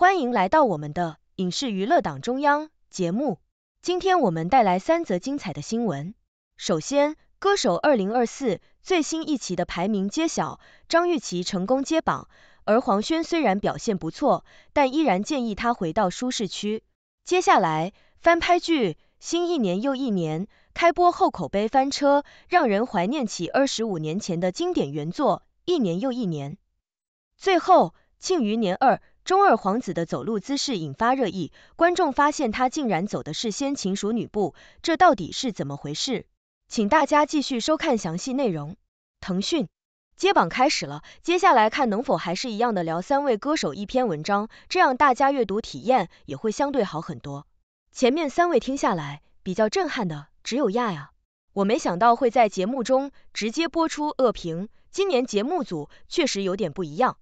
欢迎来到我们的影视娱乐党中央节目。今天我们带来三则精彩的新闻。首先，歌手2024最新一期的排名揭晓，张玉琪成功接榜，而黄轩虽然表现不错，但依然建议他回到舒适区。接下来，翻拍剧《新一年又一年》开播后口碑翻车，让人怀念起二十五年前的经典原作《一年又一年》。最后，《庆余年二》。中二皇子的走路姿势引发热议，观众发现他竟然走的是先秦淑女步，这到底是怎么回事？请大家继续收看详细内容。腾讯接榜开始了，接下来看能否还是一样的聊三位歌手一篇文章，这样大家阅读体验也会相对好很多。前面三位听下来比较震撼的只有亚呀，我没想到会在节目中直接播出恶评，今年节目组确实有点不一样。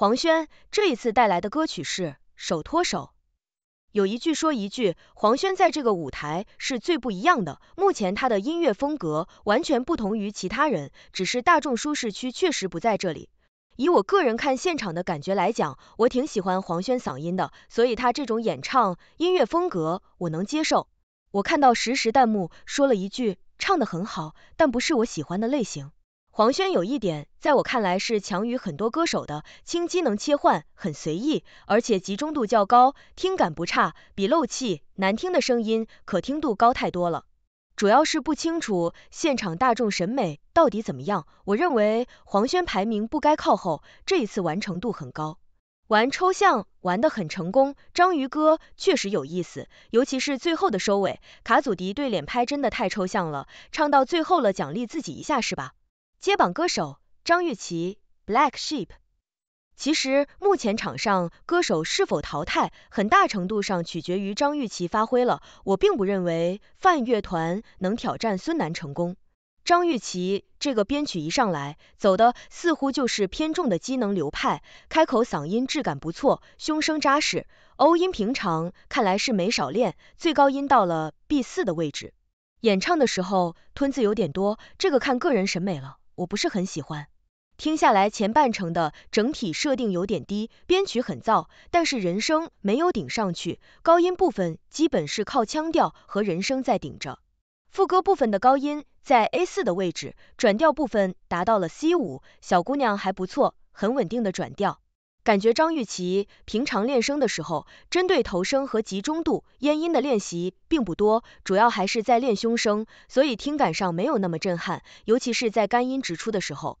黄轩这一次带来的歌曲是手托手，有一句说一句。黄轩在这个舞台是最不一样的，目前他的音乐风格完全不同于其他人，只是大众舒适区确实不在这里。以我个人看现场的感觉来讲，我挺喜欢黄轩嗓音的，所以他这种演唱音乐风格我能接受。我看到实时弹幕说了一句唱得很好，但不是我喜欢的类型。黄轩有一点，在我看来是强于很多歌手的，轻机能切换很随意，而且集中度较高，听感不差，比漏气难听的声音可听度高太多了。主要是不清楚现场大众审美到底怎么样，我认为黄轩排名不该靠后，这一次完成度很高，玩抽象玩得很成功，章鱼哥确实有意思，尤其是最后的收尾，卡祖笛对脸拍真的太抽象了，唱到最后了奖励自己一下是吧？接榜歌手张玉琪 Black Sheep，其实目前场上歌手是否淘汰，很大程度上取决于张玉琪发挥了。我并不认为范乐团能挑战孙楠成功。张玉琪这个编曲一上来，走的似乎就是偏重的机能流派，开口嗓音质感不错，胸声扎实，欧音平常，看来是没少练，最高音到了 B 四的位置。演唱的时候吞字有点多，这个看个人审美了。我不是很喜欢，听下来前半程的整体设定有点低，编曲很燥，但是人声没有顶上去，高音部分基本是靠腔调和人声在顶着。副歌部分的高音在 A 四的位置，转调部分达到了 C 五，小姑娘还不错，很稳定的转调。感觉张钰琪平常练声的时候，针对头声和集中度、咽音的练习并不多，主要还是在练胸声，所以听感上没有那么震撼，尤其是在干音直出的时候。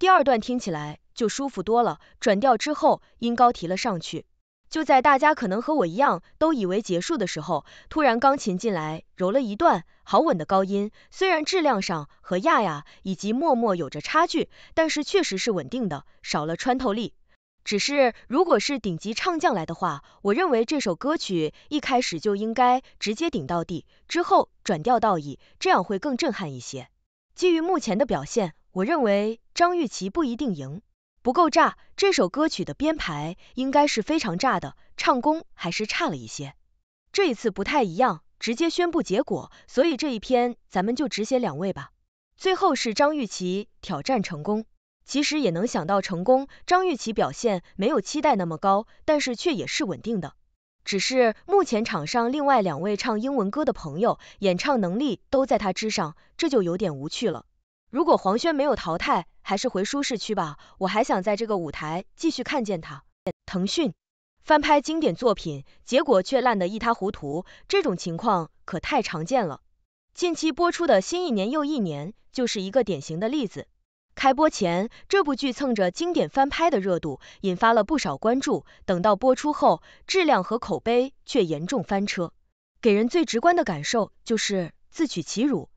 第二段听起来就舒服多了，转调之后音高提了上去。就在大家可能和我一样都以为结束的时候，突然钢琴进来揉了一段好稳的高音，虽然质量上和亚亚以及默默有着差距，但是确实是稳定的，少了穿透力。只是如果是顶级唱将来的话，我认为这首歌曲一开始就应该直接顶到地，之后转调到 E，这样会更震撼一些。基于目前的表现，我认为张玉琪不一定赢，不够炸。这首歌曲的编排应该是非常炸的，唱功还是差了一些。这一次不太一样，直接宣布结果，所以这一篇咱们就只写两位吧。最后是张玉琪挑战成功。其实也能想到成功，张钰琪表现没有期待那么高，但是却也是稳定的。只是目前场上另外两位唱英文歌的朋友，演唱能力都在她之上，这就有点无趣了。如果黄轩没有淘汰，还是回舒适区吧，我还想在这个舞台继续看见他。腾讯翻拍经典作品，结果却烂得一塌糊涂，这种情况可太常见了。近期播出的新一年又一年，就是一个典型的例子。开播前，这部剧蹭着经典翻拍的热度，引发了不少关注。等到播出后，质量和口碑却严重翻车，给人最直观的感受就是自取其辱。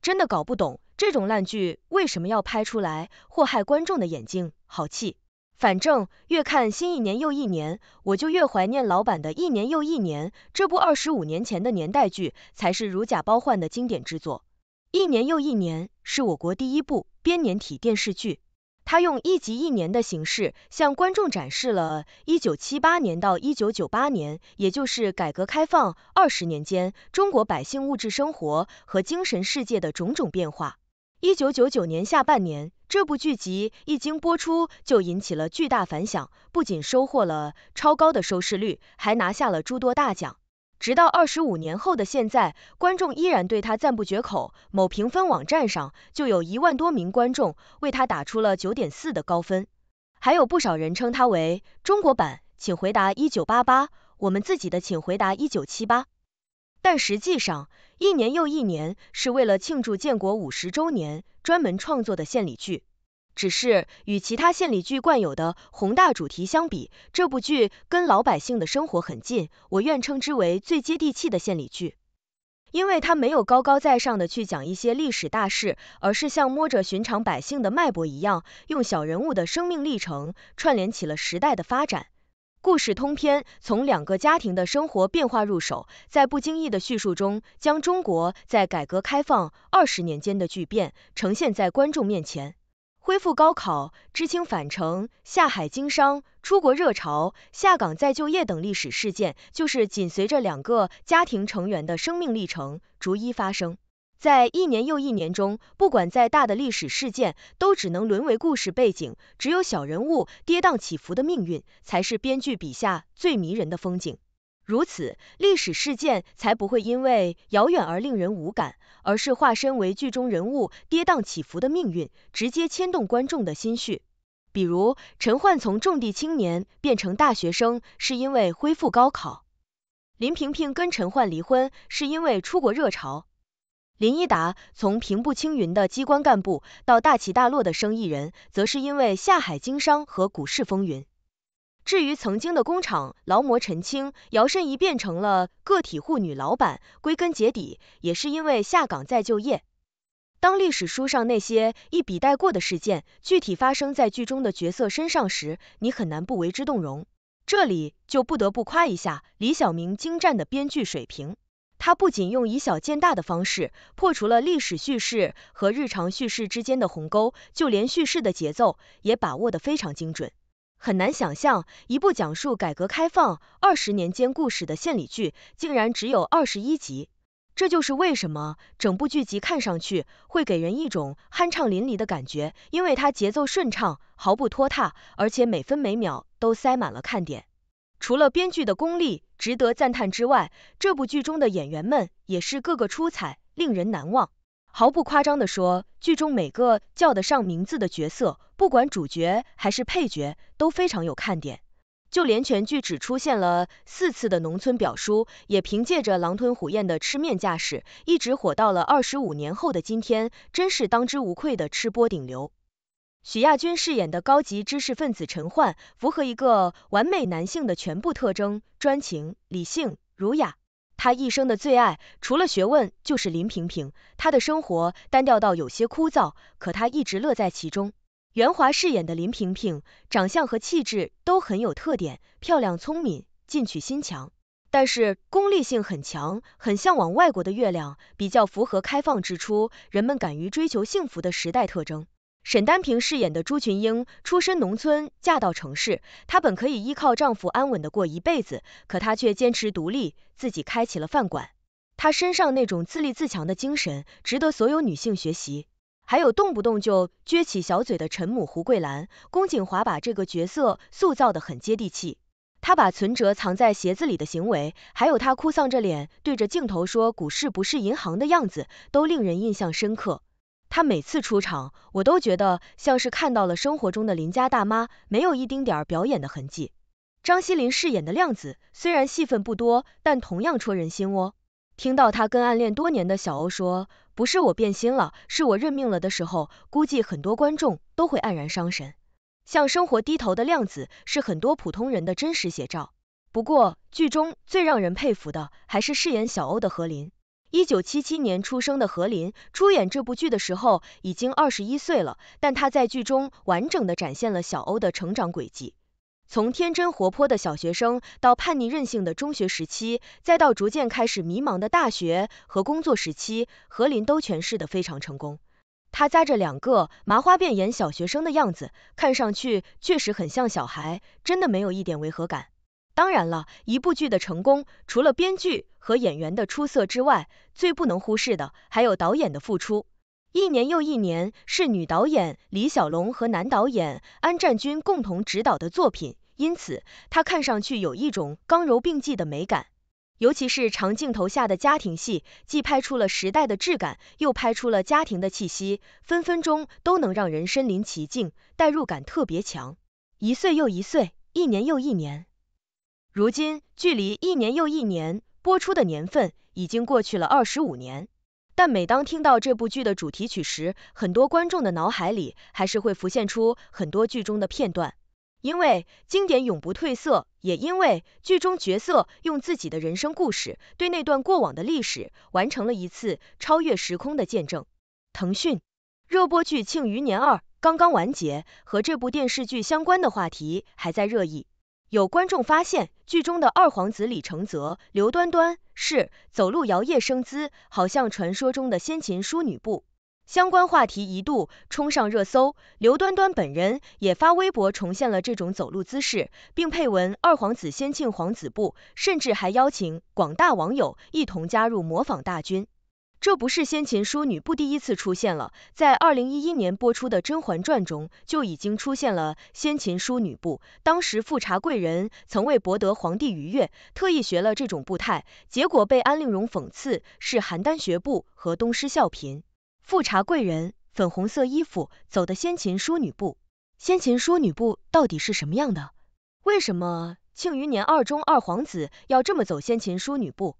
真的搞不懂这种烂剧为什么要拍出来，祸害观众的眼睛，好气！反正越看新一年又一年，我就越怀念老版的一年又一年。这部二十五年前的年代剧，才是如假包换的经典之作。一年又一年是我国第一部编年体电视剧，它用一集一年的形式向观众展示了1978年到1998年，也就是改革开放二十年间，中国百姓物质生活和精神世界的种种变化。1999年下半年，这部剧集一经播出就引起了巨大反响，不仅收获了超高的收视率，还拿下了诸多大奖。直到二十五年后的现在，观众依然对他赞不绝口。某评分网站上就有一万多名观众为他打出了九点四的高分，还有不少人称他为“中国版请回答一九八八”，我们自己的“请回答一九七八”。但实际上，一年又一年是为了庆祝建国五十周年专门创作的献礼剧。只是与其他献礼剧惯有的宏大主题相比，这部剧跟老百姓的生活很近，我愿称之为最接地气的献礼剧。因为他没有高高在上的去讲一些历史大事，而是像摸着寻常百姓的脉搏一样，用小人物的生命历程串联起了时代的发展。故事通篇从两个家庭的生活变化入手，在不经意的叙述中，将中国在改革开放二十年间的巨变呈现在观众面前。恢复高考、知青返城、下海经商、出国热潮、下岗再就业等历史事件，就是紧随着两个家庭成员的生命历程逐一发生。在一年又一年中，不管再大的历史事件，都只能沦为故事背景；只有小人物跌宕起伏的命运，才是编剧笔下最迷人的风景。如此，历史事件才不会因为遥远而令人无感，而是化身为剧中人物跌宕起伏的命运，直接牵动观众的心绪。比如，陈焕从种地青年变成大学生，是因为恢复高考；林萍萍跟陈焕离婚是因为出国热潮；林一达从平步青云的机关干部到大起大落的生意人，则是因为下海经商和股市风云。至于曾经的工厂劳模陈清，摇身一变成了个体户女老板，归根结底也是因为下岗再就业。当历史书上那些一笔带过的事件，具体发生在剧中的角色身上时，你很难不为之动容。这里就不得不夸一下李小明精湛的编剧水平，他不仅用以小见大的方式破除了历史叙事和日常叙事之间的鸿沟，就连叙事的节奏也把握得非常精准。很难想象，一部讲述改革开放二十年间故事的献礼剧，竟然只有二十一集。这就是为什么整部剧集看上去会给人一种酣畅淋漓的感觉，因为它节奏顺畅，毫不拖沓，而且每分每秒都塞满了看点。除了编剧的功力值得赞叹之外，这部剧中的演员们也是个个出彩，令人难忘。毫不夸张的说，剧中每个叫得上名字的角色，不管主角还是配角，都非常有看点。就连全剧只出现了四次的农村表叔，也凭借着狼吞虎咽的吃面架势，一直火到了二十五年后的今天，真是当之无愧的吃播顶流。许亚军饰演的高级知识分子陈焕，符合一个完美男性的全部特征：专情、理性、儒雅。他一生的最爱，除了学问，就是林萍萍。他的生活单调到有些枯燥，可他一直乐在其中。袁华饰演的林萍萍，长相和气质都很有特点，漂亮聪明，进取心强，但是功利性很强，很向往外国的月亮，比较符合开放之初人们敢于追求幸福的时代特征。沈丹萍饰演的朱群英出身农村，嫁到城市，她本可以依靠丈夫安稳的过一辈子，可她却坚持独立，自己开起了饭馆。她身上那种自立自强的精神，值得所有女性学习。还有动不动就撅起小嘴的陈母胡桂兰，龚锦华把这个角色塑造的很接地气。她把存折藏在鞋子里的行为，还有她哭丧着脸对着镜头说股市不是银行的样子，都令人印象深刻。他每次出场，我都觉得像是看到了生活中的邻家大妈，没有一丁点表演的痕迹。张希林饰演的亮子虽然戏份不多，但同样戳人心窝。听到他跟暗恋多年的小欧说“不是我变心了，是我认命了”的时候，估计很多观众都会黯然伤神。向生活低头的亮子是很多普通人的真实写照。不过，剧中最让人佩服的还是饰演小欧的何林。1977年出生的何琳出演这部剧的时候已经21岁了，但她在剧中完整的展现了小欧的成长轨迹，从天真活泼的小学生到叛逆任性的中学时期，再到逐渐开始迷茫的大学和工作时期，何琳都诠释的非常成功。他扎着两个麻花辫演小学生的样子，看上去确实很像小孩，真的没有一点违和感。当然了，一部剧的成功，除了编剧和演员的出色之外，最不能忽视的还有导演的付出。一年又一年是女导演李小龙和男导演安战军共同执导的作品，因此它看上去有一种刚柔并济的美感。尤其是长镜头下的家庭戏，既拍出了时代的质感，又拍出了家庭的气息，分分钟都能让人身临其境，代入感特别强。一岁又一岁，一年又一年。如今距离一年又一年播出的年份已经过去了二十五年，但每当听到这部剧的主题曲时，很多观众的脑海里还是会浮现出很多剧中的片段。因为经典永不褪色，也因为剧中角色用自己的人生故事，对那段过往的历史完成了一次超越时空的见证。腾讯热播剧《庆余年二》刚刚完结，和这部电视剧相关的话题还在热议。有观众发现，剧中的二皇子李承泽刘端端是走路摇曳生姿，好像传说中的先秦淑女步。相关话题一度冲上热搜，刘端端本人也发微博重现了这种走路姿势，并配文“二皇子先庆皇子步”，甚至还邀请广大网友一同加入模仿大军。这不是先秦淑女步第一次出现了，在二零一一年播出的《甄嬛传》中就已经出现了先秦淑女步。当时富察贵人曾为博得皇帝愉悦，特意学了这种步态，结果被安陵容讽刺是邯郸学步和东施效颦。富察贵人粉红色衣服走的先秦淑女步，先秦淑女步到底是什么样的？为什么庆余年二中二皇子要这么走先秦淑女步？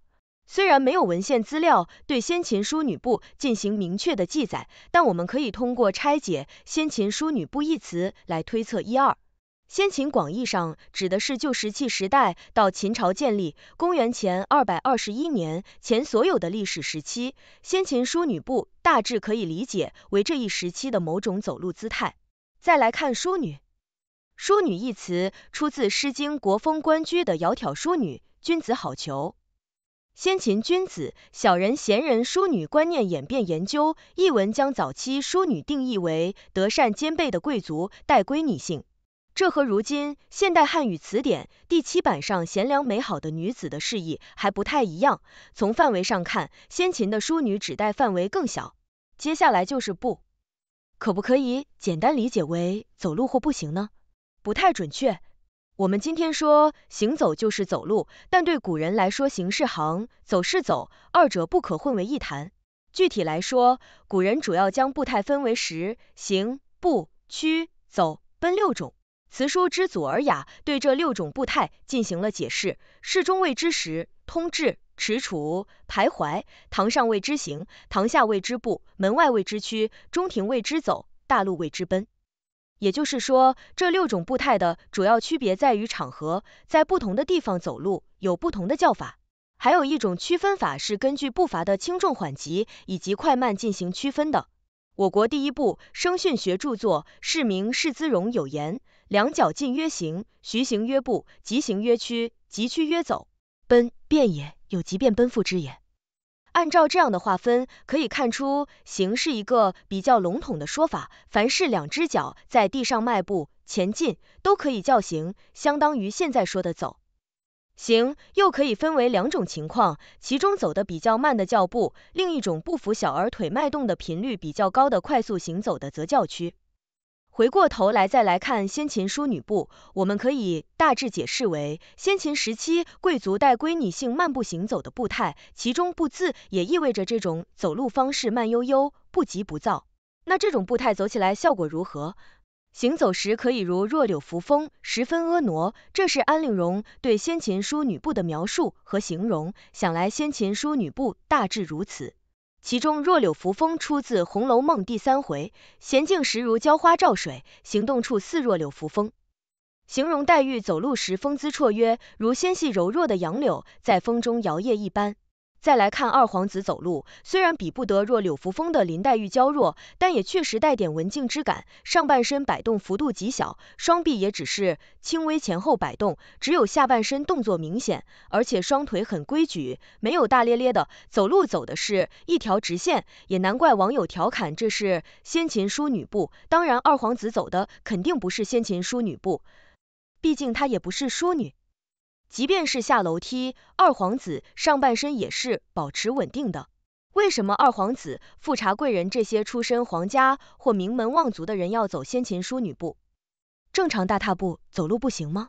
虽然没有文献资料对先秦淑女步进行明确的记载，但我们可以通过拆解“先秦淑女步”一词来推测一二。先秦广义上指的是旧石器时代到秦朝建立（公元前221年）前所有的历史时期。先秦淑女步大致可以理解为这一时期的某种走路姿态。再来看淑女，淑女一词出自《诗经·国风·关雎》的“窈窕淑女，君子好逑”。先秦君子、小人、贤人、淑女观念演变研究译文将早期淑女定义为德善兼备的贵族代归女性，这和如今现代汉语词典第七版上贤良美好的女子的释义还不太一样。从范围上看，先秦的淑女指代范围更小。接下来就是不，可不可以简单理解为走路或步行呢？不太准确。我们今天说行走就是走路，但对古人来说，行是行，走是走，二者不可混为一谈。具体来说，古人主要将步态分为十，行、步、趋、走、奔六种。词书之祖《尔雅》对这六种步态进行了解释：室中谓之时，通志、踟蹰、徘徊；堂上谓之行，堂下谓之步，门外谓之趋，中庭谓之走，大路谓之奔。也就是说，这六种步态的主要区别在于场合，在不同的地方走路有不同的叫法。还有一种区分法是根据步伐的轻重缓急以及快慢进行区分的。我国第一部声训学著作是名释资容有言：两脚近曰行，徐行曰步，急行曰趋，急趋曰走，奔便也有急便奔赴之也。按照这样的划分，可以看出，行是一个比较笼统的说法，凡是两只脚在地上迈步前进，都可以叫行，相当于现在说的走。行又可以分为两种情况，其中走的比较慢的叫步，另一种不符小儿腿迈动的频率比较高的快速行走的则叫屈。回过头来再来看先秦淑女步，我们可以大致解释为，先秦时期贵族带闺女性漫步行走的步态，其中步字也意味着这种走路方式慢悠悠，不急不躁。那这种步态走起来效果如何？行走时可以如弱柳扶风，十分婀娜，这是安陵容对先秦淑女步的描述和形容，想来先秦淑女步大致如此。其中“弱柳扶风”出自《红楼梦》第三回，“娴静时如娇花照水，行动处似弱柳扶风”，形容黛玉走路时风姿绰约，如纤细柔弱的杨柳在风中摇曳一般。再来看二皇子走路，虽然比不得若柳扶风的林黛玉娇弱，但也确实带点文静之感。上半身摆动幅度极小，双臂也只是轻微前后摆动，只有下半身动作明显，而且双腿很规矩，没有大咧咧的。走路走的是一条直线，也难怪网友调侃这是先秦淑女步。当然，二皇子走的肯定不是先秦淑女步，毕竟她也不是淑女。即便是下楼梯，二皇子上半身也是保持稳定的。为什么二皇子、富察贵人这些出身皇家或名门望族的人要走先秦淑女步？正常大踏步走路不行吗？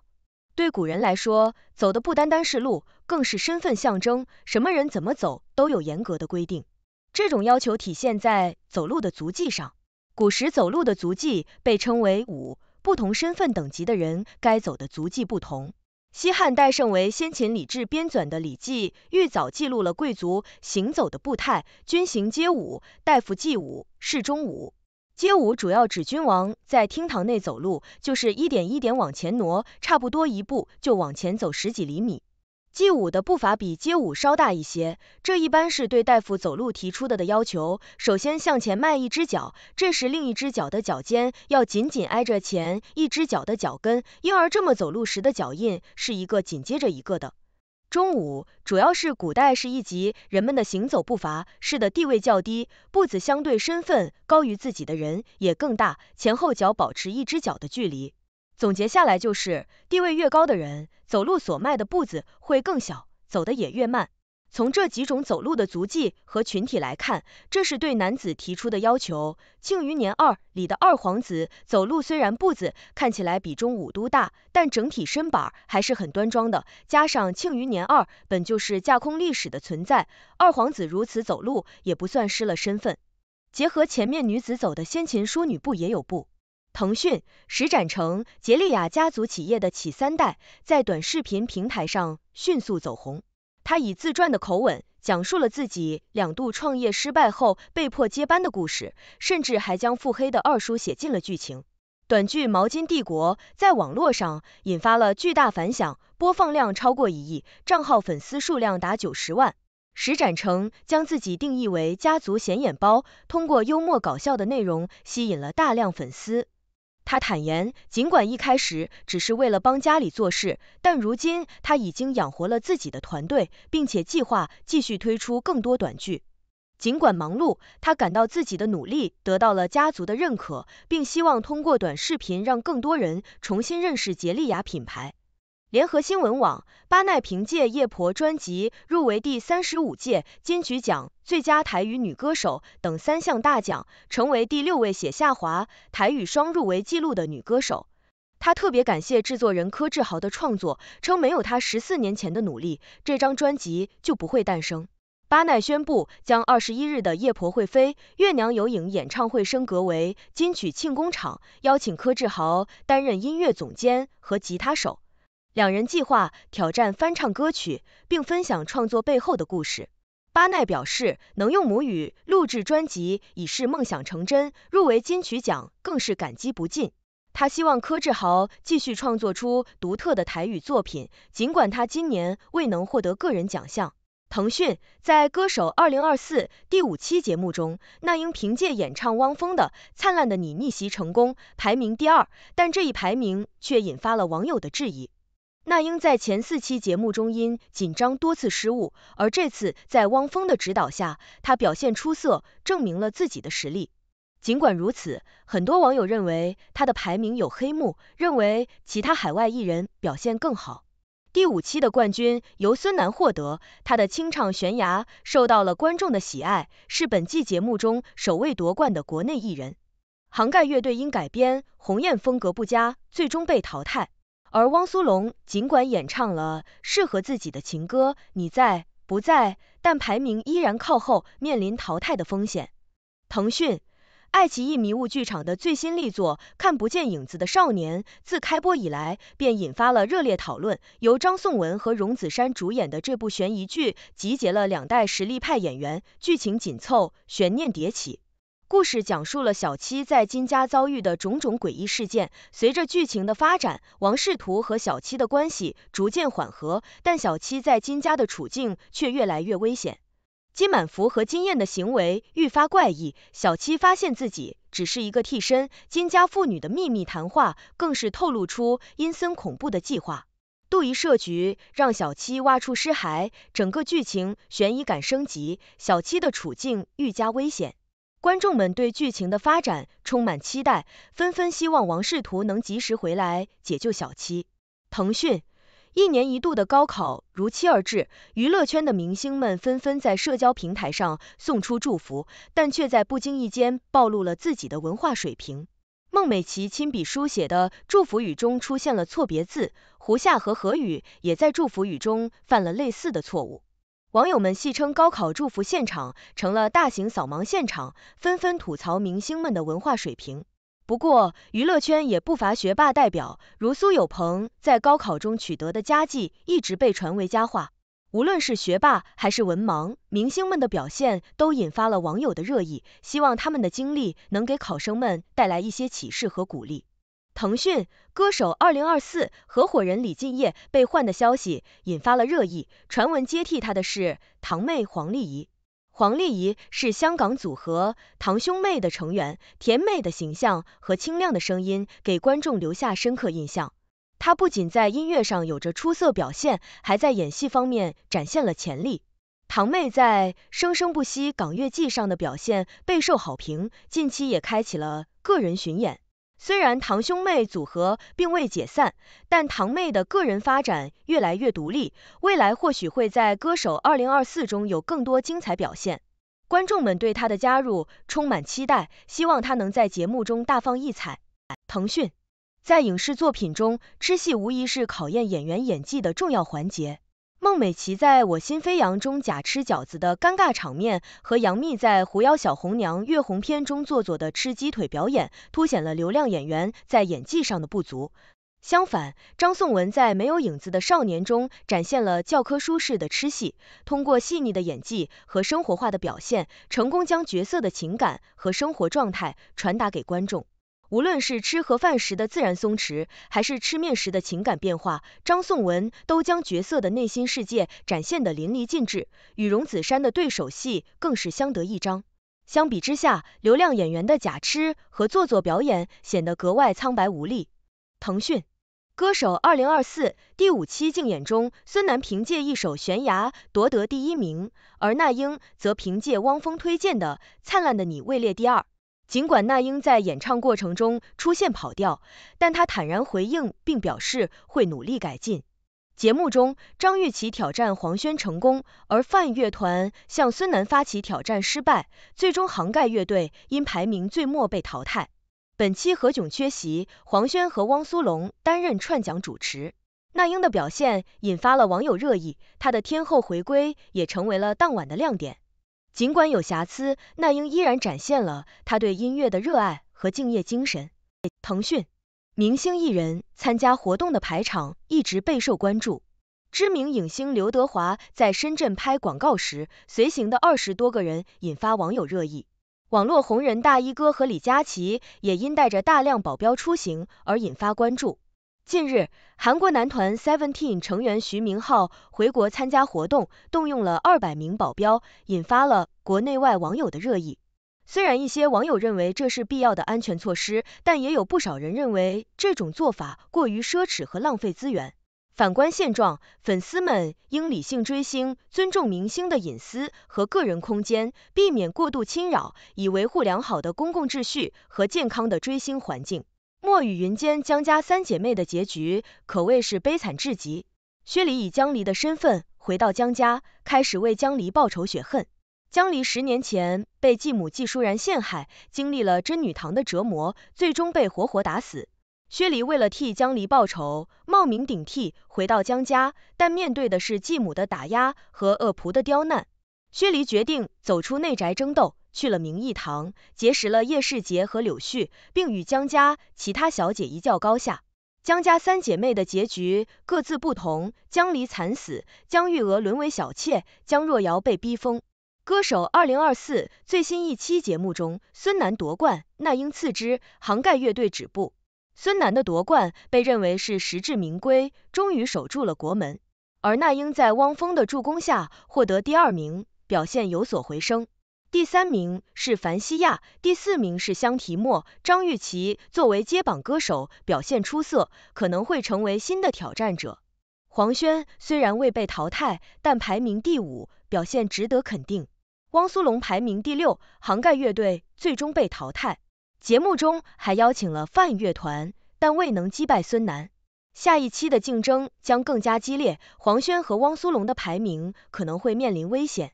对古人来说，走的不单单是路，更是身份象征。什么人怎么走都有严格的规定。这种要求体现在走路的足迹上。古时走路的足迹被称为“五”，不同身份等级的人该走的足迹不同。西汉代圣为先秦礼制编纂的《礼记》，愈早记录了贵族行走的步态，军行街舞，大夫祭舞，侍中舞。街舞主要指君王在厅堂内走路，就是一点一点往前挪，差不多一步就往前走十几厘米。街舞的步伐比街舞稍大一些，这一般是对大夫走路提出的的要求。首先向前迈一只脚，这时另一只脚的脚尖要紧紧挨着前一只脚的脚跟。婴儿这么走路时的脚印是一个紧接着一个的。中午主要是古代是一级人们的行走步伐，是的地位较低，步子相对身份高于自己的人也更大，前后脚保持一只脚的距离。总结下来就是，地位越高的人，走路所迈的步子会更小，走得也越慢。从这几种走路的足迹和群体来看，这是对男子提出的要求。庆余年二里的二皇子走路虽然步子看起来比中武都大，但整体身板还是很端庄的。加上庆余年二本就是架空历史的存在，二皇子如此走路也不算失了身份。结合前面女子走的先秦淑女步也有步。腾讯石展成杰利亚家族企业的起三代，在短视频平台上迅速走红。他以自传的口吻，讲述了自己两度创业失败后被迫接班的故事，甚至还将腹黑的二叔写进了剧情。短剧《毛巾帝国》在网络上引发了巨大反响，播放量超过一亿，账号粉丝数量达九十万。石展成将自己定义为家族显眼包，通过幽默搞笑的内容，吸引了大量粉丝。他坦言，尽管一开始只是为了帮家里做事，但如今他已经养活了自己的团队，并且计划继续推出更多短剧。尽管忙碌，他感到自己的努力得到了家族的认可，并希望通过短视频让更多人重新认识杰丽雅品牌。联合新闻网，巴奈凭借《夜婆》专辑入围第三十五届金曲奖最佳台语女歌手等三项大奖，成为第六位写下滑台语双入围纪录的女歌手。她特别感谢制作人柯志豪的创作，称没有他十四年前的努力，这张专辑就不会诞生。巴奈宣布将二十一日的《夜婆会飞》《月娘有影》演唱会升格为金曲庆功场，邀请柯志豪担任音乐总监和吉他手。两人计划挑战翻唱歌曲，并分享创作背后的故事。巴奈表示，能用母语录制专辑已是梦想成真，入围金曲奖更是感激不尽。他希望柯志豪继续创作出独特的台语作品，尽管他今年未能获得个人奖项。腾讯在《歌手2024》第五期节目中，那英凭借演唱汪峰的《灿烂的你》逆袭成功，排名第二，但这一排名却引发了网友的质疑。那英在前四期节目中因紧张多次失误，而这次在汪峰的指导下，她表现出色，证明了自己的实力。尽管如此，很多网友认为她的排名有黑幕，认为其他海外艺人表现更好。第五期的冠军由孙楠获得，他的清唱《悬崖》受到了观众的喜爱，是本季节目中首位夺冠的国内艺人。杭盖乐队因改编《鸿雁》风格不佳，最终被淘汰。而汪苏泷尽管演唱了适合自己的情歌《你在不在》，但排名依然靠后，面临淘汰的风险。腾讯、爱奇艺迷雾剧场的最新力作《看不见影子的少年》，自开播以来便引发了热烈讨论。由张颂文和荣梓杉主演的这部悬疑剧，集结了两代实力派演员，剧情紧凑，悬念迭起。故事讲述了小七在金家遭遇的种种诡异事件。随着剧情的发展，王仕图和小七的关系逐渐缓和，但小七在金家的处境却越来越危险。金满福和金燕的行为愈发怪异，小七发现自己只是一个替身。金家妇女的秘密谈话更是透露出阴森恐怖的计划。杜姨设局让小七挖出尸骸，整个剧情悬疑感升级，小七的处境愈加危险。观众们对剧情的发展充满期待，纷纷希望王仕途能及时回来解救小七。腾讯，一年一度的高考如期而至，娱乐圈的明星们纷纷在社交平台上送出祝福，但却在不经意间暴露了自己的文化水平。孟美岐亲笔书写的祝福语中出现了错别字，胡夏和何雨也在祝福语中犯了类似的错误。网友们戏称高考祝福现场成了大型扫盲现场，纷纷吐槽明星们的文化水平。不过，娱乐圈也不乏学霸代表，如苏有朋在高考中取得的佳绩一直被传为佳话。无论是学霸还是文盲，明星们的表现都引发了网友的热议，希望他们的经历能给考生们带来一些启示和鼓励。腾讯歌手二零二四合伙人李敬业被换的消息引发了热议，传闻接替他的是堂妹黄丽仪。黄丽仪是香港组合堂兄妹的成员，甜美的形象和清亮的声音给观众留下深刻印象。她不仅在音乐上有着出色表现，还在演戏方面展现了潜力。堂妹在《生生不息港乐季》上的表现备受好评，近期也开启了个人巡演。虽然堂兄妹组合并未解散，但堂妹的个人发展越来越独立，未来或许会在《歌手2024》中有更多精彩表现。观众们对她的加入充满期待，希望她能在节目中大放异彩。腾讯在影视作品中，知戏无疑是考验演员演技的重要环节。孟美岐在《我心飞扬》中假吃饺子的尴尬场面，和杨幂在《狐妖小红娘·月红篇》中做作的吃鸡腿表演，凸显了流量演员在演技上的不足。相反，张颂文在《没有影子的少年》中展现了教科书式的吃戏，通过细腻的演技和生活化的表现，成功将角色的情感和生活状态传达给观众。无论是吃盒饭时的自然松弛，还是吃面时的情感变化，张颂文都将角色的内心世界展现得淋漓尽致，与荣梓杉的对手戏更是相得益彰。相比之下，流量演员的假吃和做作表演显得格外苍白无力。腾讯《歌手2024》第五期竞演中，孙楠凭借一首《悬崖》夺得第一名，而那英则凭借汪峰推荐的《灿烂的你》位列第二。尽管那英在演唱过程中出现跑调，但她坦然回应，并表示会努力改进。节目中，张玉琪挑战黄轩成功，而范乐团向孙楠发起挑战失败，最终杭盖乐队因排名最末被淘汰。本期何炅缺席，黄轩和汪苏泷担任串讲主持。那英的表现引发了网友热议，她的天后回归也成为了当晚的亮点。尽管有瑕疵，那英依然展现了他对音乐的热爱和敬业精神。腾讯，明星艺人参加活动的排场一直备受关注。知名影星刘德华在深圳拍广告时，随行的二十多个人引发网友热议。网络红人大衣哥和李佳琦也因带着大量保镖出行而引发关注。近日，韩国男团 Seventeen 成员徐明浩回国参加活动，动用了二百名保镖，引发了国内外网友的热议。虽然一些网友认为这是必要的安全措施，但也有不少人认为这种做法过于奢侈和浪费资源。反观现状，粉丝们应理性追星，尊重明星的隐私和个人空间，避免过度侵扰，以维护良好的公共秩序和健康的追星环境。墨雨云间江家三姐妹的结局可谓是悲惨至极。薛离以江离的身份回到江家，开始为江离报仇雪恨。江离十年前被继母季淑然陷害，经历了贞女堂的折磨，最终被活活打死。薛离为了替江离报仇，冒名顶替回到江家，但面对的是继母的打压和恶仆的刁难。薛离决定走出内宅争斗。去了明义堂，结识了叶世杰和柳絮，并与江家其他小姐一较高下。江家三姐妹的结局各自不同，江离惨死，江玉娥沦为小妾，江若瑶被逼疯。歌手二零二四最新一期节目中，孙楠夺冠，那英次之，杭盖乐队止步。孙楠的夺冠被认为是实至名归，终于守住了国门。而那英在汪峰的助攻下获得第二名，表现有所回升。第三名是凡希亚，第四名是香缇莫。张钰琪作为接榜歌手表现出色，可能会成为新的挑战者。黄轩虽然未被淘汰，但排名第五，表现值得肯定。汪苏泷排名第六，杭盖乐队最终被淘汰。节目中还邀请了范乐团，但未能击败孙楠。下一期的竞争将更加激烈，黄轩和汪苏泷的排名可能会面临危险。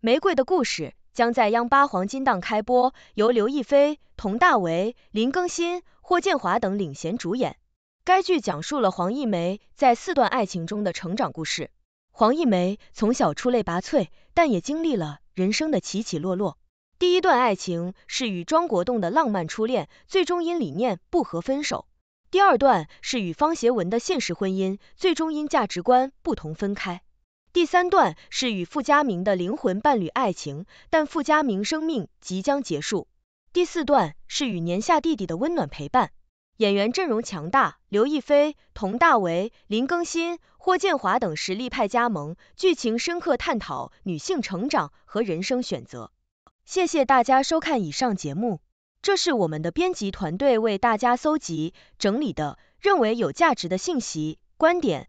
玫瑰的故事。将在央八黄金档开播，由刘亦菲、佟大为、林更新、霍建华等领衔主演。该剧讲述了黄亦玫在四段爱情中的成长故事。黄亦玫从小出类拔萃，但也经历了人生的起起落落。第一段爱情是与庄国栋的浪漫初恋，最终因理念不合分手；第二段是与方协文的现实婚姻，最终因价值观不同分开。第三段是与傅家明的灵魂伴侣爱情，但傅家明生命即将结束。第四段是与年下弟弟的温暖陪伴。演员阵容强大，刘亦菲、佟大为、林更新、霍建华等实力派加盟。剧情深刻探讨女性成长和人生选择。谢谢大家收看以上节目，这是我们的编辑团队为大家搜集整理的，认为有价值的信息观点。